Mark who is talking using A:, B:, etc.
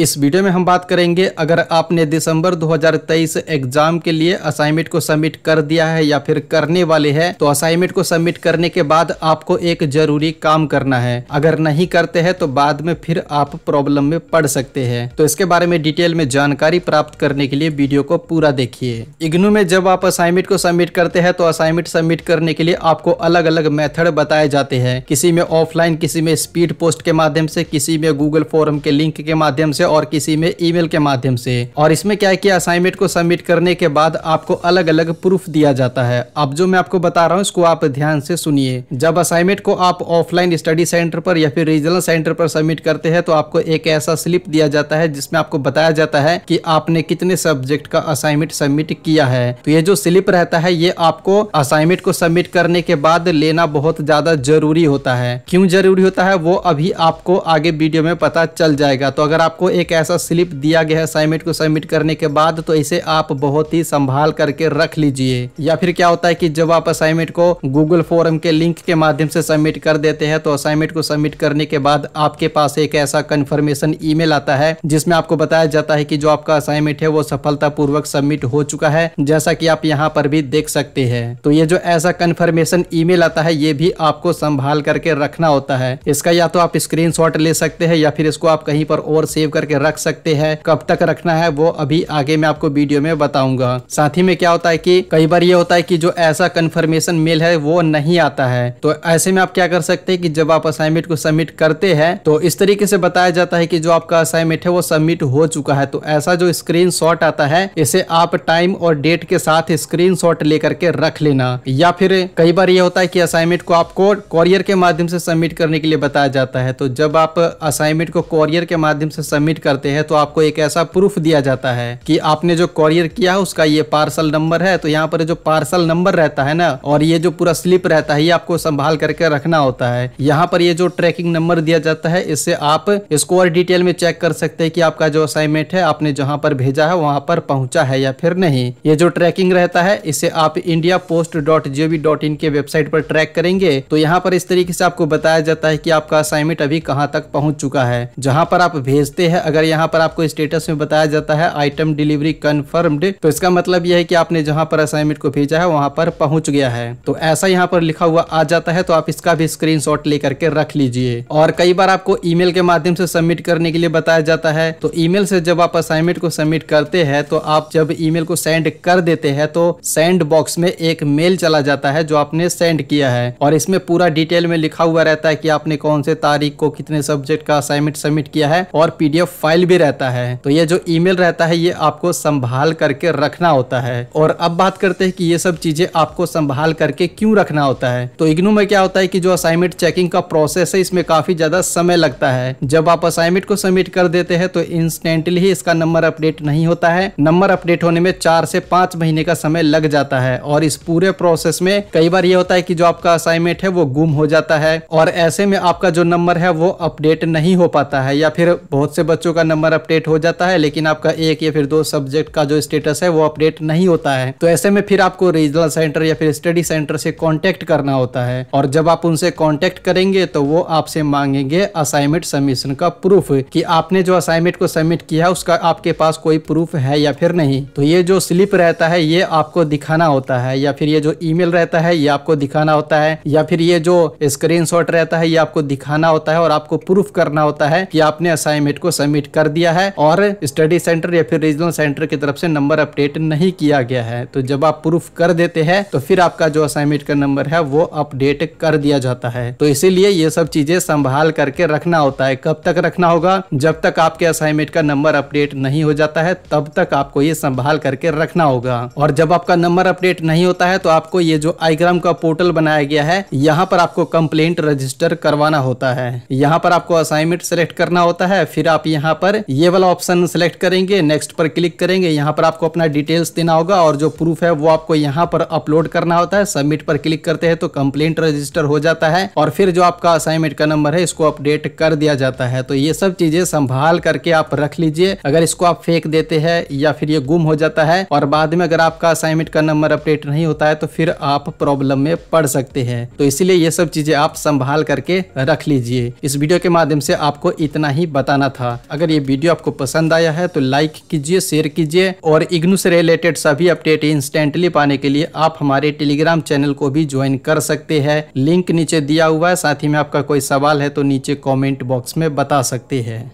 A: इस वीडियो में हम बात करेंगे अगर आपने दिसंबर 2023 एग्जाम के लिए असाइनमेंट को सबमिट कर दिया है या फिर करने वाले हैं तो असाइनमेंट को सबमिट करने के बाद आपको एक जरूरी काम करना है अगर नहीं करते हैं तो बाद में फिर आप प्रॉब्लम में पड़ सकते हैं तो इसके बारे में डिटेल में जानकारी प्राप्त करने के लिए वीडियो को पूरा देखिए इग्नू में जब आप असाइनमेंट को सबमिट करते हैं तो असाइनमेंट सबमिट करने के लिए आपको अलग अलग मेथड बताए जाते हैं किसी में ऑफलाइन किसी में स्पीड पोस्ट के माध्यम से किसी में गूगल फॉर्म के लिंक के माध्यम से और किसी में ईमेल के माध्यम से और इसमें क्या है कि असाइनमेंट को सबमिट करने के बाद आपको अलग अलग प्रूफ दिया जाता है अब जो मैं आपको बता रहा हूँ इसको आप ध्यान से सुनिए जब असाइनमेंट को आप ऑफलाइन स्टडी सेंटर पर या फिर रीजनल सेंटर पर सबमिट करते हैं तो आपको एक ऐसा स्लिप दिया जाता है जिसमें आपको बताया जाता है कि आपने कितने सब्जेक्ट का असाइनमेंट सबमिट किया है तो ये जो स्लिप रहता है ये आपको असाइनमेंट को सबमिट करने के बाद लेना बहुत ज्यादा जरूरी होता है क्यों जरूरी होता है वो अभी आपको आगे वीडियो में पता चल जाएगा तो अगर आपको एक ऐसा स्लिप दिया गया है साइमिट को सबमिट करने के बाद तो इसे आप बहुत ही संभाल करके रख लीजिए या फिर क्या होता है कि जब आप असाइनमेंट को गूगल फॉरम के लिंक के माध्यम से सबमिट कर देते हैं तो असाइनमेंट को सबमिट करने के बाद आपके पास एक ऐसा कंफर्मेशन ईमेल आता है जिसमें आपको बताया जाता है कि जो आपका असाइनमेंट है वो सफलतापूर्वक सबमिट हो चुका है जैसा कि आप यहाँ पर भी देख सकते हैं तो ये जो ऐसा कन्फर्मेशन ई आता है ये भी आपको संभाल करके रखना होता है इसका या तो आप स्क्रीन ले सकते हैं या फिर इसको आप कहीं पर और सेव करके रख सकते हैं कब तक रखना है वो अभी आगे मैं आपको वीडियो में बताऊंगा साथ ही में क्या होता है कि कई बार ये होता है कि जो ऐसा कन्फर्मेशन मेल है वो नहीं आता है तो ऐसे में आप क्या कर सकते हैं कि जब आप असाइनमेंट को सबमिट करते हैं तो इस तरीके से बताया जाता है कि जो आपका असाइनमेंट है वो सबमिट हो चुका है तो ऐसा जो स्क्रीन आता है इसे आप टाइम और डेट के साथ स्क्रीन लेकर के रख लेना या फिर कई बार ये होता है कि असाइनमेंट को आपको कॉरियर के माध्यम से सबमिट करने के लिए बताया जाता है तो जब आप असाइनमेंट को कॉरियर के माध्यम से सबमिट सबमिट करते हैं तो आपको एक ऐसा प्रूफ दिया जाता है कि आपने जो कॉरियर किया है उसका ये पार्सल नंबर है तो यहाँ पर जो पार्सल नंबर रहता है ना और ये जो पूरा स्लिप रहता है ये आपको संभाल करके रखना होता है यहाँ पर ये जो ट्रैकिंग नंबर दिया जाता है इससे आप इसको और डिटेल में चेक कर सकते हैं कि आपका जो असाइनमेंट है आपने जहाँ पर भेजा है वहाँ पर पहुंचा है या फिर नहीं ये जो ट्रैकिंग रहता है इसे आप India Post dot G O V dot in के वेबसाइट पर ट्रैक करेंगे तो यहाँ पर इस तरीके से आपको बताया जाता है कि आपका असाइनमेंट अभी कहाँ तक पहुँच चुका है जहाँ पर आप भेजते हैं है अगर यहाँ पर आपको स्टेटस में बताया जाता है आइटम डिलीवरी कन्फर्म्ड तो इसका मतलब यह है कि आपने जहाँ पर असाइनमेंट को भेजा है वहाँ पर पहुंच गया है तो ऐसा यहाँ पर लिखा हुआ आ जाता है तो आप इसका भी स्क्रीन लेकर के रख लीजिए और कई बार आपको ई के माध्यम से सबमिट करने के लिए बताया जाता है तो ई से जब आप असाइनमेंट को सबमिट करते हैं तो आप जब ई को सेंड कर देते हैं तो सेंड बॉक्स में एक मेल चला जाता है जो आपने सेंड किया है और इसमें पूरा डिटेल में लिखा हुआ रहता है कि आपने कौन से तारीख को कितने सब्जेक्ट का असाइनमेंट सबमिट किया है और पीडीएफ पीडीएफ फाइल भी रहता है तो ये जो ईमेल रहता है ये आपको संभाल करके रखना होता है और अब बात करते हैं कि ये सब चीजें आपको संभाल करके क्यों रखना होता है तो इग्नू में क्या होता है कि जो असाइनमेंट चेकिंग का प्रोसेस है इसमें काफी ज्यादा समय लगता है जब आप असाइनमेंट को सबमिट कर देते हैं तो इंस्टेंटली ही इसका नंबर अपडेट नहीं होता है नंबर अपडेट होने में चार से पांच महीने का समय लग जाता है और इस पूरे प्रोसेस में कई बार ये होता है कि जो आपका असाइनमेंट है वो गुम हो जाता है और ऐसे में आपका जो नंबर है वो अपडेट नहीं हो पाता है या फिर बहुत से बच्चों का नंबर अपडेट हो जाता है लेकिन आपका एक या फिर दो सब्जेक्ट का जो स्टेटस है वो अपडेट नहीं होता है तो ऐसे में फिर आपको रीजनल सेंटर या फिर स्टडी सेंटर से कॉन्टेक्ट करना होता है और जब आप उनसे कॉन्टेक्ट करेंगे तो वो आपसे मांगेंगे असाइनमेंट सबमिशन का प्रूफ की आपने जो असाइनमेंट को सबमिट किया है उसका आपके पास कोई प्रूफ है या फिर नहीं तो ये जो स्लिप रहता है ये आपको दिखाना होता है या फिर ये जो ईमेल रहता है ये आपको दिखाना होता है या फिर ये जो स्क्रीनशॉट रहता है ये आपको दिखाना होता है और आपको प्रूफ करना होता है कि आपने असाइनमेंट को सबमिट सबमिट कर दिया है और स्टडी सेंटर या फिर रीजनल सेंटर की तरफ से नंबर अपडेट नहीं किया गया है तो जब आप प्रूफ कर देते हैं तो फिर आपका जो असाइनमेंट का नंबर है वो अपडेट कर दिया जाता है तो इसीलिए ये सब चीजें संभाल करके रखना होता है कब तक रखना होगा जब तक आपके असाइनमेंट का नंबर अपडेट नहीं हो जाता है तब तक आपको ये संभाल करके रखना होगा और जब आपका नंबर अपडेट नहीं होता है तो आपको ये जो आईग्राम का पोर्टल बनाया गया है यहाँ पर आपको कंप्लेंट रजिस्टर करवाना होता है यहाँ पर आपको असाइनमेंट सेलेक्ट करना होता है फिर आप यहाँ यहाँ पर ये वाला ऑप्शन सेलेक्ट करेंगे नेक्स्ट पर क्लिक करेंगे यहाँ पर आपको अपना डिटेल्स देना होगा और जो प्रूफ है वो आपको यहाँ पर अपलोड करना होता है सबमिट पर क्लिक करते हैं तो कंप्लेंट रजिस्टर हो जाता है और फिर जो आपका असाइनमेंट का नंबर है इसको अपडेट कर दिया जाता है तो ये सब चीजें संभाल करके आप रख लीजिए अगर इसको आप फेंक देते हैं या फिर ये गुम हो जाता है और बाद में अगर आपका असाइनमेंट का नंबर अपडेट नहीं होता है तो फिर आप प्रॉब्लम में पड़ सकते हैं तो इसलिए ये सब चीजें आप संभाल करके रख लीजिए इस वीडियो के माध्यम से आपको इतना ही बताना था अगर ये वीडियो आपको पसंद आया है तो लाइक कीजिए शेयर कीजिए और इग्नू से रिलेटेड सभी अपडेट इंस्टेंटली पाने के लिए आप हमारे टेलीग्राम चैनल को भी ज्वाइन कर सकते हैं लिंक नीचे दिया हुआ है साथ ही में आपका कोई सवाल है तो नीचे कॉमेंट बॉक्स में बता सकते हैं